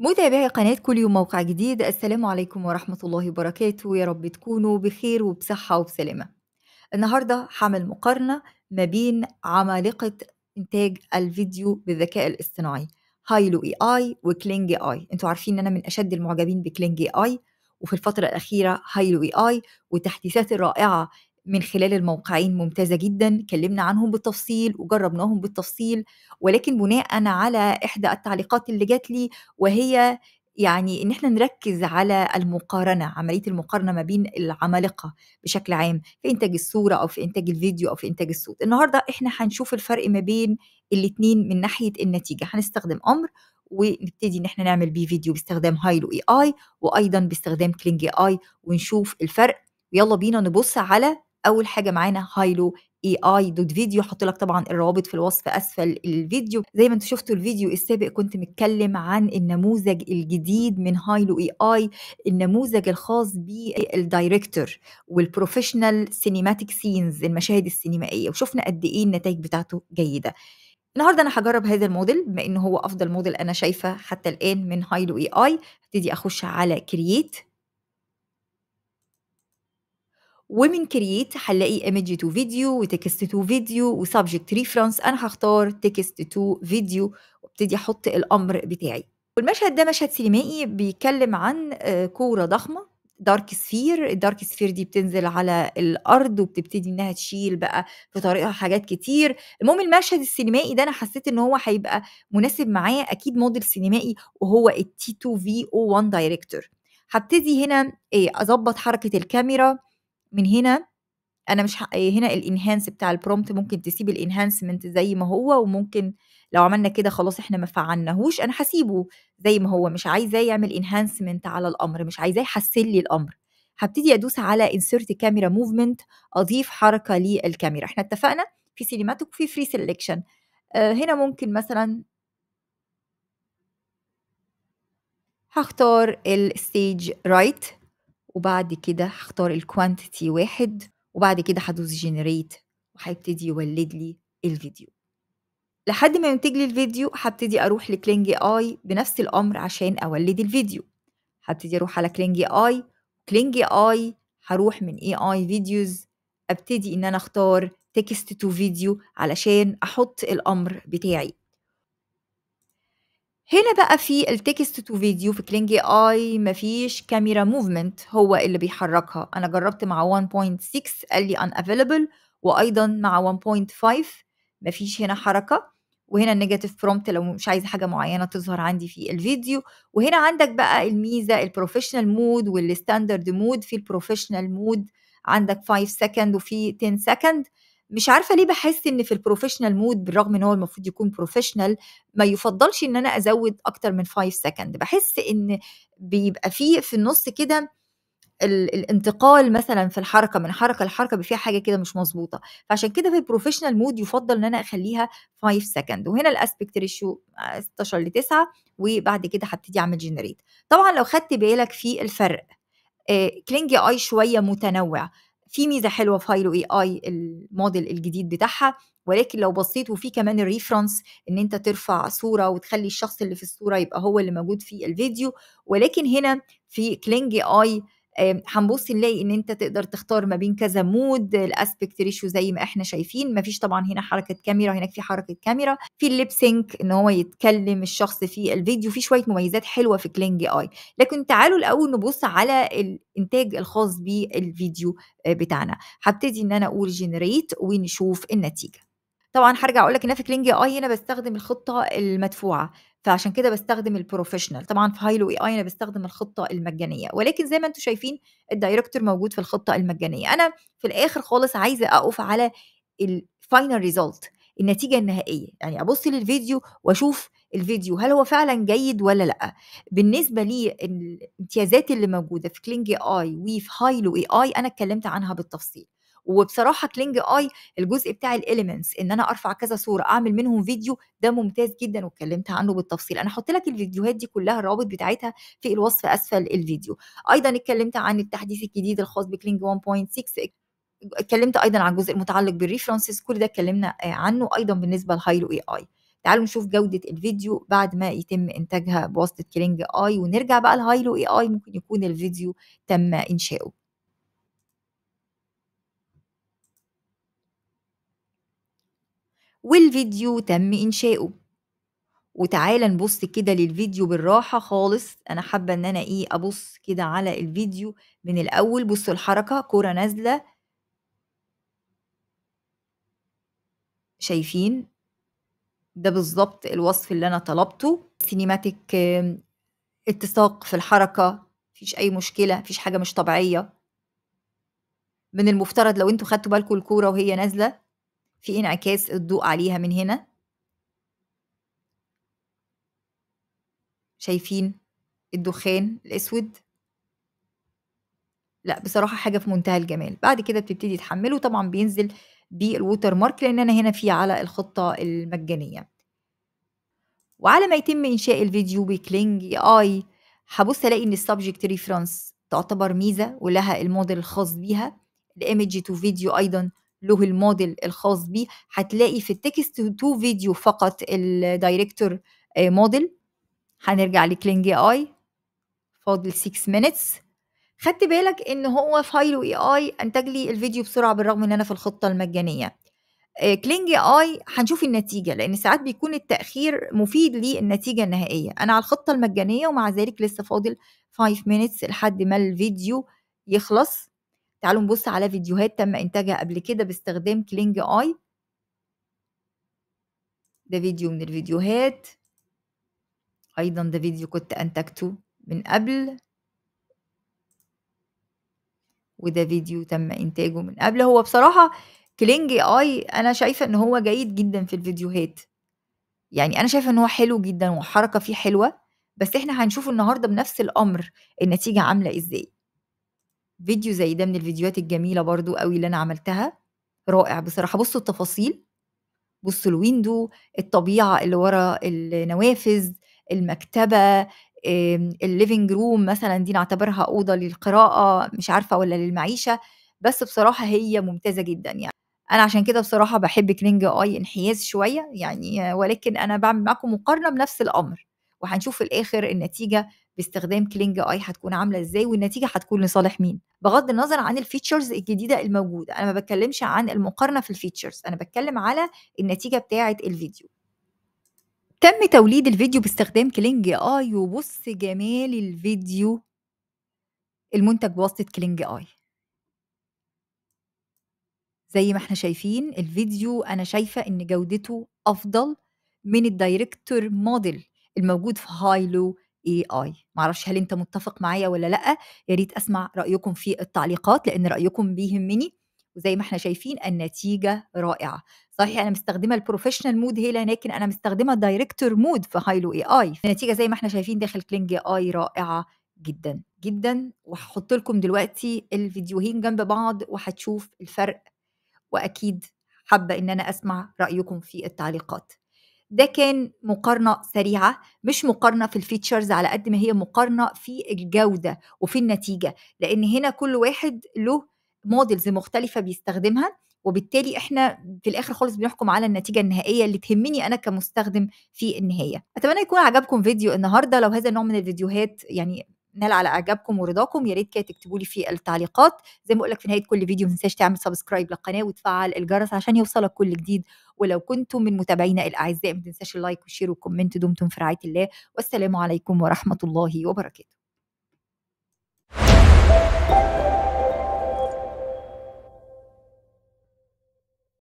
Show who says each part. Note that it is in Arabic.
Speaker 1: متابعي قناة كل يوم موقع جديد السلام عليكم ورحمة الله وبركاته يا رب تكونوا بخير وبصحة وبسلامة النهاردة هعمل مقارنة ما بين عمالقة إنتاج الفيديو بالذكاء الاصطناعي هايلو اي اي وكلينج اي اي انتوا عارفين ان انا من اشد المعجبين بكلينج اي اي وفي الفترة الأخيرة هايلو اي اي والتحديثات الرائعة من خلال الموقعين ممتازه جدا كلمنا عنهم بالتفصيل وجربناهم بالتفصيل ولكن بناء على احدى التعليقات اللي جات لي وهي يعني ان احنا نركز على المقارنه عمليه المقارنه ما بين العمالقه بشكل عام في انتاج الصوره او في انتاج الفيديو او في انتاج الصوت النهارده احنا هنشوف الفرق ما بين الاثنين من ناحيه النتيجه هنستخدم امر ونبتدي ان احنا نعمل بيه فيديو باستخدام هايلو اي اي وايضا باستخدام كلينج اي ونشوف الفرق يلا بينا نبص على اول حاجه معانا هايلو اي اي دوت فيديو هحط لك طبعا الروابط في الوصف اسفل الفيديو زي ما انتم شفتوا الفيديو السابق كنت متكلم عن النموذج الجديد من هايلو اي اي النموذج الخاص بالدايركتور والبروفيشنال سينيماتيك سينز المشاهد السينمائيه وشفنا قد ايه النتائج بتاعته جيده النهارده انا هجرب هذا الموديل بما انه هو افضل موديل انا شايفه حتى الان من هايلو اي اي هبتدي اخش على كرييت ومن كرييت هنلاقي ايمج تو فيديو وتكست تو فيديو وسبجكت ريفرنس انا هختار تكست تو فيديو وابتدي احط الامر بتاعي والمشهد ده مشهد سينمائي بيتكلم عن آه، كوره ضخمه دارك سفير الدارك سفير دي بتنزل على الارض وبتبتدي انها تشيل بقى في طريقها حاجات كتير المهم المشهد السينمائي ده انا حسيت ان هو هيبقى مناسب معايا اكيد موديل سينمائي وهو التي 2 في او 1 دايركتور هبتدي هنا إيه، اظبط حركه الكاميرا من هنا انا مش هنا الانهانس بتاع البرومت ممكن تسيب الانهانسمنت زي ما هو وممكن لو عملنا كده خلاص احنا ما فعلناهوش انا هسيبه زي ما هو مش عايزاه يعمل انهانسمنت على الامر مش عايزاه يحسن لي الامر هبتدي ادوس على انسيرت كاميرا موفمنت اضيف حركه للكاميرا احنا اتفقنا في سينيماتيك وفي فري سيلكشن آه، هنا ممكن مثلا هختار الستيج رايت right وبعد كده هختار الكوانتيتي واحد وبعد كده هدوس جنريت وهيبتدي يولد لي الفيديو لحد ما ينتج لي الفيديو هبتدي اروح لكلينج اي بنفس الامر عشان اولد الفيديو هبتدي اروح على كلينج اي كلينج اي هروح من اي اي فيديوز ابتدي ان انا اختار تكست تو فيديو علشان احط الامر بتاعي هنا بقى في التكست تو فيديو في كلينجي اي مفيش كاميرا موفمنت هو اللي بيحركها انا جربت مع 1.6 قال لي ان افيلبل وايضا مع 1.5 مفيش هنا حركه وهنا النيجاتيف برومبت لو مش عايزه حاجه معينه تظهر عندي في الفيديو وهنا عندك بقى الميزه البروفيشنال مود والستاندرد مود في البروفيشنال مود عندك 5 سكند وفي 10 سكند مش عارفه ليه بحس ان في البروفيشنال مود بالرغم ان هو المفروض يكون بروفيشنال ما يفضلش ان انا ازود اكتر من 5 سكند بحس ان بيبقى فيه في النص كده الانتقال مثلا في الحركه من حركه لحركه بيبقى فيها حاجه كده مش مظبوطه فعشان كده في البروفيشنال مود يفضل ان انا اخليها 5 سكند وهنا الاسبكت ريشيو 16 ل 9 وبعد كده هبتدي اعمل جنريت طبعا لو خدت بالك في الفرق كلينج كلينجي اي شويه متنوع في ميزه حلوه في هايلو اي اي الموديل الجديد بتاعها ولكن لو بصيت وفي كمان الريفرنس ان انت ترفع صوره وتخلي الشخص اللي في الصوره يبقى هو اللي موجود في الفيديو ولكن هنا في كلينج اي هنبص نلاقي ان انت تقدر تختار ما بين كذا مود الاسبكت ريشيو زي ما احنا شايفين مفيش طبعا هنا حركه كاميرا هناك في حركه كاميرا في الليب سينك ان هو يتكلم الشخص في الفيديو في شويه مميزات حلوه في كلينج اي لكن تعالوا الاول نبص على الانتاج الخاص بالفيديو آه، بتاعنا هبتدي ان انا اقول جنريت ونشوف النتيجه طبعا هرجع اقول لك ان في كلينج اي هنا بستخدم الخطه المدفوعه فعشان كده بستخدم البروفيشنال طبعا في هايلو اي اي انا بستخدم الخطه المجانيه ولكن زي ما انتم شايفين الدايركتور موجود في الخطه المجانيه انا في الاخر خالص عايزه اقف على الفاينل ريزلت النتيجه النهائيه يعني ابص للفيديو واشوف الفيديو هل هو فعلا جيد ولا لا بالنسبه لي الامتيازات اللي موجوده في كلينج اي وفي هايلو اي اي انا اتكلمت عنها بالتفصيل وبصراحه كلينج اي الجزء بتاع الاليمنتس ان انا ارفع كذا صوره اعمل منهم فيديو ده ممتاز جدا واتكلمت عنه بالتفصيل انا هحط لك الفيديوهات دي كلها الروابط بتاعتها في الوصف اسفل الفيديو ايضا اتكلمت عن التحديث الجديد الخاص بكلينج 1.6 اتكلمت ايضا عن الجزء المتعلق بالريفرنسز كل ده اتكلمنا آه، عنه ايضا بالنسبه لهايلو اي اي تعالوا نشوف جودة الفيديو بعد ما يتم إنتاجها بواسطة كلينج آي ونرجع بقى لهايلو إي آي ممكن يكون الفيديو تم إنشاؤه والفيديو تم إنشاؤه وتعالى نبص كده للفيديو بالراحة خالص أنا حابة إن أنا إيه أبص كده على الفيديو من الأول بصوا الحركة كرة نازلة شايفين ده بالظبط الوصف اللي أنا طلبته سينيماتيك اتساق في الحركة مفيش أي مشكلة مفيش حاجة مش طبيعية من المفترض لو انتوا خدتوا بالكم الكورة وهي نازلة في انعكاس الضوء عليها من هنا شايفين الدخان الاسود لا بصراحه حاجه في منتهى الجمال بعد كده بتبتدي تحمله طبعا بينزل بالووتر مارك لان انا هنا في على الخطه المجانيه وعلى ما يتم انشاء الفيديو بكلينج اي هبص الاقي ان السبجكت ريفرنس تعتبر ميزه ولها الموديل الخاص بيها الايمج تو فيديو ايضا له الموديل الخاص بيه هتلاقي في التكست تو فيديو فقط الدايركتور آه، موديل هنرجع لكلينج اي فاضل 6 مينتس خدت بالك ان هو فايلو اي اي انتج لي الفيديو بسرعه بالرغم ان انا في الخطه المجانيه آه، كلينج اي هنشوف النتيجه لان ساعات بيكون التاخير مفيد للنتيجه النهائيه انا على الخطه المجانيه ومع ذلك لسه فاضل 5 مينتس لحد ما الفيديو يخلص تعالوا نبص على فيديوهات تم إنتاجها قبل كده باستخدام كلينج آي ده فيديو من الفيديوهات أيضا ده فيديو كنت أنتجته من قبل وده فيديو تم إنتاجه من قبل هو بصراحة كلينج آي أنا شايفة إن هو جيد جدا في الفيديوهات يعني أنا شايفة إن هو حلو جدا والحركة فيه حلوة بس إحنا هنشوف النهاردة بنفس الأمر النتيجة عاملة إزاي فيديو زي ده من الفيديوهات الجميلة برضه قوي اللي أنا عملتها، رائع بصراحة، بصوا التفاصيل، بصوا الويندو الطبيعة اللي ورا النوافذ، المكتبة، الليفنج روم مثلًا دي نعتبرها أوضة للقراءة مش عارفة ولا للمعيشة، بس بصراحة هي ممتازة جدًا يعني. أنا عشان كده بصراحة بحب كلينج اي انحياز شوية يعني ولكن أنا بعمل معاكم مقارنة بنفس الأمر، وهنشوف في الآخر النتيجة باستخدام كلينج اي هتكون عامله ازاي والنتيجه هتكون لصالح مين بغض النظر عن الفيتشرز الجديده الموجوده انا ما بتكلمش عن المقارنه في الفيتشرز انا بتكلم على النتيجه بتاعه الفيديو تم توليد الفيديو باستخدام كلينج اي وبص جمال الفيديو المنتج بواسطه كلينج اي زي ما احنا شايفين الفيديو انا شايفه ان جودته افضل من الدايركتور موديل الموجود في هايلو اي معرفش هل أنت متفق معايا ولا لأ يا ريت أسمع رأيكم في التعليقات لأن رأيكم بيهمني وزي ما احنا شايفين النتيجة رائعة صحيح انا مستخدمه البروفيشنال مود هي لكن انا مستخدمه دايركتور مود في هايلو اي اي النتيجه زي ما احنا شايفين داخل كلينج اي رائعه جدا جدا وهحط لكم دلوقتي الفيديوهين جنب بعض وهتشوف الفرق واكيد حابه ان انا اسمع رايكم في التعليقات ده كان مقارنة سريعة مش مقارنة في الفيتشرز على قد ما هي مقارنة في الجودة وفي النتيجة لأن هنا كل واحد له موديلز مختلفة بيستخدمها وبالتالي احنا في الاخر خالص بنحكم على النتيجه النهائيه اللي تهمني انا كمستخدم في النهايه اتمنى يكون عجبكم فيديو النهارده لو هذا النوع من الفيديوهات يعني نال على اعجابكم ورضاكم يا ريت كده تكتبوا لي في التعليقات زي ما اقول لك في نهايه كل فيديو ما تنساش تعمل سبسكرايب للقناه وتفعل الجرس عشان يوصلك كل جديد ولو كنتم من متابعينا الاعزاء ما تنساش اللايك والشير والكومنت دمتم في رعايه الله والسلام عليكم ورحمه الله وبركاته